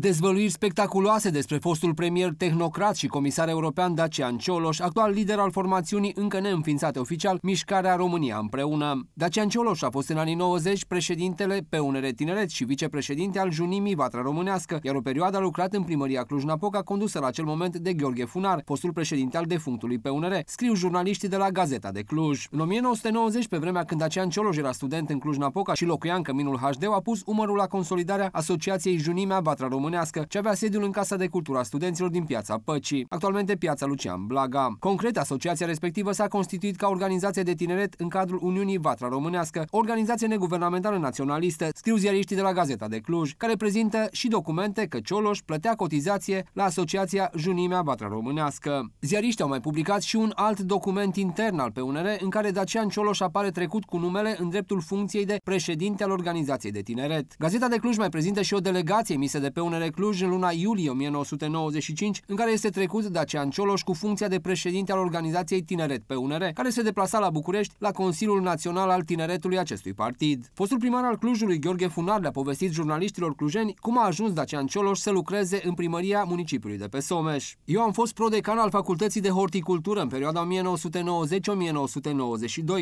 Dezvăluiri spectaculoase despre fostul premier tehnocrat și comisar european Dacian Cioloș, actual lider al formațiunii încă neînființate oficial Mișcarea România Împreună. Dacian Cioloș a fost în anii 90 președintele PUNR Tineret și vicepreședinte al Junimii Vatra Românească, iar o perioadă a lucrat în primăria Cluj-Napoca, condusă la acel moment de Gheorghe Funar, fostul președinte al defunctului pe PUNR, scriu jurnaliștii de la Gazeta de Cluj. În 1990, pe vremea când Dacian Cioloș era student în Cluj-Napoca și locuia în căminul HD, a pus umărul la consolidarea Asociației Junimea Vatra Românească românească ce avea sediul în Casa de Cultura Studenților din Piața Păcii, actualmente Piața Lucian Blaga. Concret, asociația respectivă s-a constituit ca organizație de tineret în cadrul Uniunii Vatra Românească, organizație neguvernamentală naționalistă, scriu ziariștii de la Gazeta de Cluj, care prezintă și documente că Cioloș plătea cotizație la asociația Junimea Vatra Românească. Ziariștii au mai publicat și un alt document intern al PUNR în care Dacian Cioloș apare trecut cu numele în dreptul funcției de președinte al organizației de tineret. Gazeta de Cluj mai prezintă și o delegație emisă de pe un UDMR Cluj în luna iulie 1995, în care este trecut Dacian Cioloș cu funcția de președinte al organizației Tineret pe UNR, care se deplasa la București la Consiliul Național al Tineretului acestui partid. Fostul primar al Clujului, Gheorghe Funar, le-a povestit jurnaliștilor clujeni cum a ajuns Dacian Cioloș să lucreze în primăria municipiului de pe Someș. Eu am fost prodecan al Facultății de Horticultură în perioada 1990-1992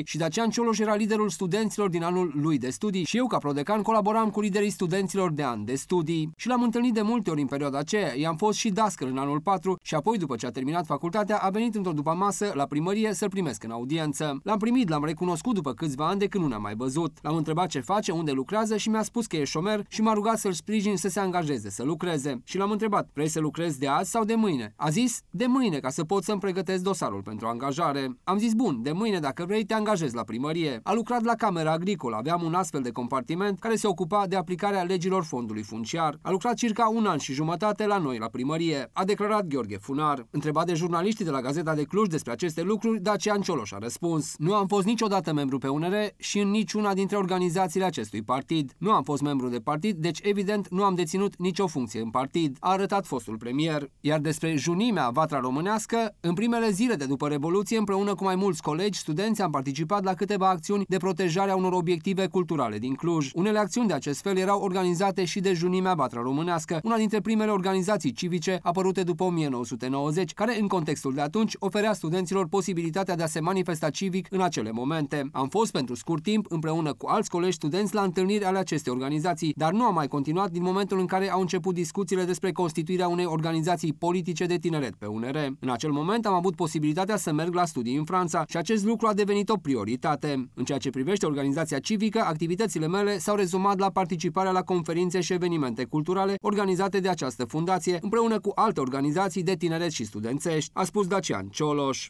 și Dacian Cioloș era liderul studenților din anul lui de studii și eu, ca prodecan, colaboram cu liderii studenților de an de studii și l-am întâlnit întâlnit de multe ori în perioada aceea. I-am fost și dascăl în anul 4 și apoi, după ce a terminat facultatea, a venit într-o după masă la primărie să-l primesc în audiență. L-am primit, l-am recunoscut după câțiva ani de când nu ne-am mai văzut. L-am întrebat ce face, unde lucrează și mi-a spus că e șomer și m-a rugat să-l sprijin să se angajeze, să lucreze. Și l-am întrebat, vrei să lucrezi de azi sau de mâine? A zis, de mâine, ca să pot să-mi pregătesc dosarul pentru angajare. Am zis, bun, de mâine, dacă vrei, te angajezi la primărie. A lucrat la Camera Agricolă, aveam un astfel de compartiment care se ocupa de aplicarea legilor fondului funciar. A lucrat și circa un an și jumătate la noi, la primărie, a declarat Gheorghe Funar. Întrebat de jurnaliștii de la Gazeta de Cluj despre aceste lucruri, Dacian Cioloș a răspuns. Nu am fost niciodată membru pe UNR și în niciuna dintre organizațiile acestui partid. Nu am fost membru de partid, deci evident nu am deținut nicio funcție în partid, a arătat fostul premier. Iar despre junimea vatra românească, în primele zile de după Revoluție, împreună cu mai mulți colegi, studenți, am participat la câteva acțiuni de protejare a unor obiective culturale din Cluj. Unele acțiuni de acest fel erau organizate și de junimea vatra românească românească, una dintre primele organizații civice apărute după 1990, care în contextul de atunci oferea studenților posibilitatea de a se manifesta civic în acele momente. Am fost pentru scurt timp împreună cu alți colegi studenți la întâlniri ale acestei organizații, dar nu am mai continuat din momentul în care au început discuțiile despre constituirea unei organizații politice de tineret pe UNR. În acel moment am avut posibilitatea să merg la studii în Franța și acest lucru a devenit o prioritate. În ceea ce privește organizația civică, activitățile mele s-au rezumat la participarea la conferințe și evenimente culturale organizate de această fundație împreună cu alte organizații de tineret și studențești, a spus Dacian Cioloș.